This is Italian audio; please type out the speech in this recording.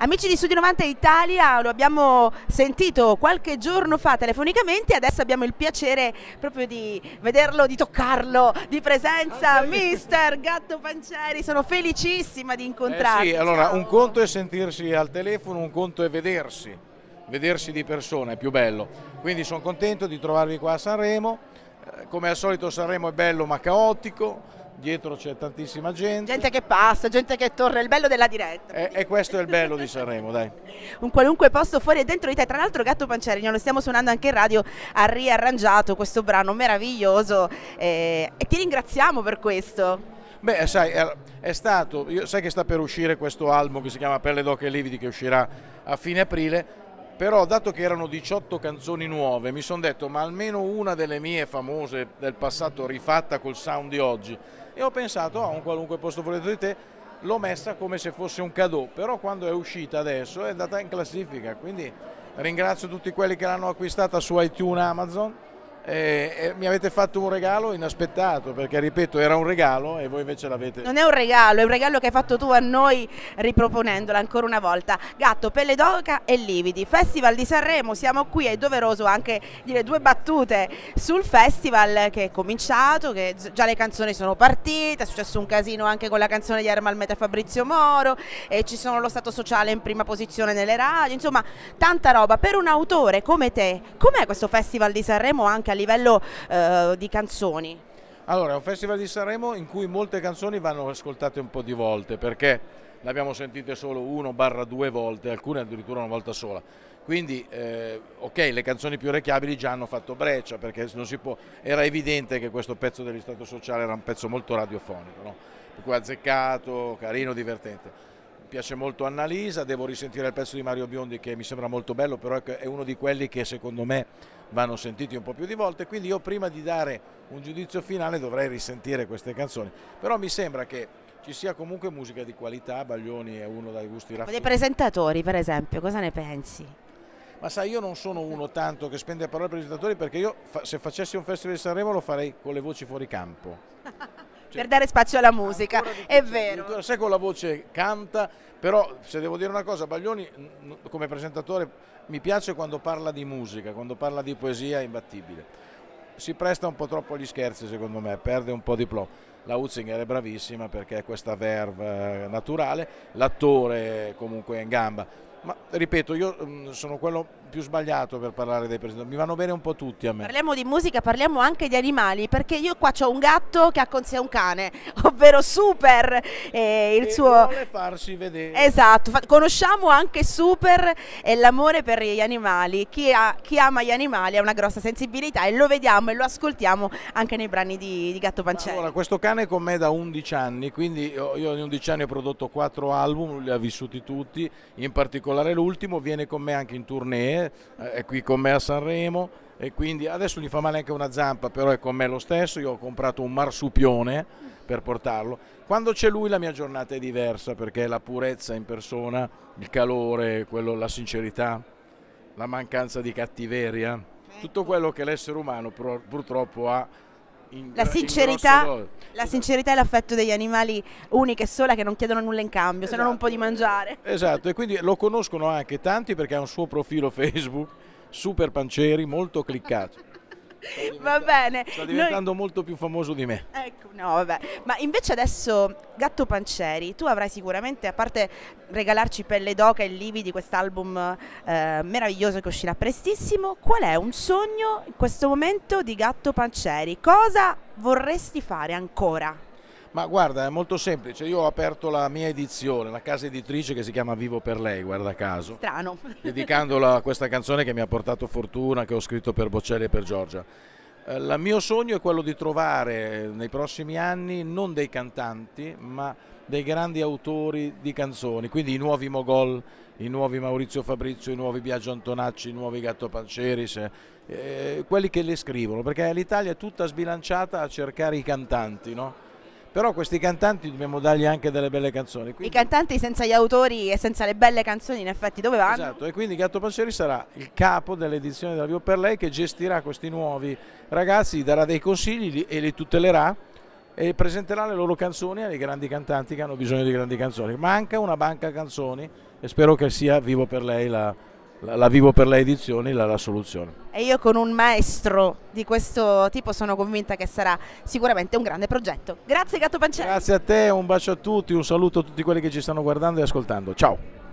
Amici di Studio 90 Italia, lo abbiamo sentito qualche giorno fa telefonicamente e adesso abbiamo il piacere proprio di vederlo, di toccarlo, di presenza, okay. mister Gatto Pancieri, sono felicissima di incontrarti. Eh sì, allora un conto è sentirsi al telefono, un conto è vedersi, vedersi di persona è più bello, quindi sono contento di trovarvi qua a Sanremo, eh, come al solito Sanremo è bello ma caotico, dietro c'è tantissima gente. Gente che passa, gente che torna, il bello della diretta. E, e, questo è il bello di Sanremo, dai. Un qualunque posto fuori e dentro di te, tra l'altro Gatto Pancerino, lo stiamo suonando anche in radio, ha riarrangiato questo brano meraviglioso eh, e ti ringraziamo per questo. Beh, sai, è, stato, io, sai che sta per uscire questo album che si chiama Pelle d'Occhi e Lividi che uscirà a fine aprile però dato che erano 18 canzoni nuove mi sono detto ma almeno una delle mie famose del passato rifatta col sound di oggi e ho pensato a ah, un qualunque posto volete di te l'ho messa come se fosse un cadeau però quando è uscita adesso è andata in classifica quindi ringrazio tutti quelli che l'hanno acquistata su iTunes Amazon e, eh, e eh, mi avete fatto un regalo inaspettato perché ripeto era un regalo e voi invece l'avete non è un regalo è un regalo che hai fatto tu a noi riproponendola ancora una volta Gatto, Pelle d'Oca e Lividi Festival di Sanremo siamo qui è doveroso anche dire due battute sul festival che è cominciato che già le canzoni sono partite è successo un casino anche con la canzone di Ermal Meta e Fabrizio Moro e ci sono lo stato sociale in prima posizione nelle radio insomma tanta roba per un autore come te com'è questo festival di Sanremo anche anche a livello eh, di canzoni? Allora, è un festival di Sanremo in cui molte canzoni vanno ascoltate un po' di volte perché le abbiamo sentite solo uno barra due volte, alcune addirittura una volta sola. Quindi, eh, ok, le canzoni più orecchiabili già hanno fatto breccia perché può... era evidente che questo pezzo dell'Istato Sociale era un pezzo molto radiofonico, no? per cui azzeccato, carino, divertente piace molto Annalisa, devo risentire il pezzo di Mario Biondi che mi sembra molto bello, però ecco, è uno di quelli che secondo me vanno sentiti un po' più di volte, quindi io prima di dare un giudizio finale dovrei risentire queste canzoni, però mi sembra che ci sia comunque musica di qualità, Baglioni è uno dai gusti raffinati. Dei presentatori per esempio, cosa ne pensi? Ma sai, io non sono uno tanto che spende parole ai presentatori perché io se facessi un festival di Sanremo lo farei con le voci fuori campo. Cioè, per dare spazio alla musica, è vero. Sai con la voce canta, però se devo dire una cosa, Baglioni come presentatore mi piace quando parla di musica, quando parla di poesia è imbattibile. Si presta un po' troppo agli scherzi secondo me, perde un po' di plot. La Hutzinger è bravissima perché ha questa verve eh, naturale, l'attore comunque è in gamba. Ma ripeto, io mm, sono quello più sbagliato per parlare dei presentatori, mi vanno bene un po' tutti a me. Parliamo di musica, parliamo anche di animali, perché io qua ho un gatto che ha con sé un cane, ovvero Super, eh, il e suo... vuole farsi vedere. Esatto, conosciamo anche Super e l'amore per gli animali, chi, ha, chi, ama gli animali ha una grossa sensibilità e lo vediamo e lo ascoltiamo anche nei brani di, di Gatto Pancelli. Allora, questo cane è con me da 11 anni, quindi io, io in 11 anni ho prodotto 4 album, li ha vissuti tutti, in particolare l'ultimo, viene con me anche in tournée eh, è qui con me a Sanremo e quindi adesso gli fa male anche una zampa, però è con me lo stesso, io ho comprato un marsupione per portarlo. Quando c'è lui la mia giornata è diversa perché la purezza in persona, il calore, quello, la sincerità, la mancanza di cattiveria, certo. tutto quello che l'essere umano purtroppo ha in, la, sincerità, la sincerità, e l'affetto degli animali uniche e sola che non chiedono nulla in cambio, esatto. se non un po' di esatto. mangiare. Esatto, e quindi lo conoscono anche tanti perché ha un suo profilo Facebook, super panceri, molto cliccato. Va bene. Sta diventando Noi... molto più famoso di me. Ecco, no, vabbè. Ma invece adesso, Gatto Panceri, tu avrai sicuramente, a parte regalarci pelle d'oca e lividi, quest'album eh, meraviglioso che uscirà prestissimo, qual è un sogno in questo momento di Gatto Panceri? Cosa vorresti fare ancora? Ma guarda, è molto semplice. Io ho aperto la mia edizione, la casa editrice che si chiama Vivo per lei, guarda caso. Strano. Dedicandola a questa canzone che mi ha portato fortuna, che ho scritto per Boccelli e per Giorgia. Eh, il mio sogno è quello di trovare eh, nei prossimi anni non dei cantanti, ma dei grandi autori di canzoni, quindi i nuovi Mogol, i nuovi Maurizio Fabrizio, i nuovi Biagio Antonacci, i nuovi Gatto Panceris, eh, eh, quelli che le scrivono, perché l'Italia è tutta sbilanciata a cercare i cantanti, no? però questi cantanti dobbiamo dargli anche delle belle canzoni. Quindi... I cantanti senza gli autori e senza le belle canzoni in effetti dove vanno? Esatto, e quindi Gatto Passeri sarà il capo dell'edizione della Vio per lei che gestirà questi nuovi ragazzi, darà dei consigli e li tutelerà e presenterà le loro canzoni ai grandi cantanti che hanno bisogno di grandi canzoni. Manca una banca canzoni e spero che sia vivo per lei la, la, la vivo per le edizioni la, la soluzione. E io con un maestro di questo tipo sono convinta che sarà sicuramente un grande progetto. Grazie Gatto Pancelli. Grazie a te, un bacio a tutti, un saluto a tutti quelli che ci stanno guardando e ascoltando. Ciao.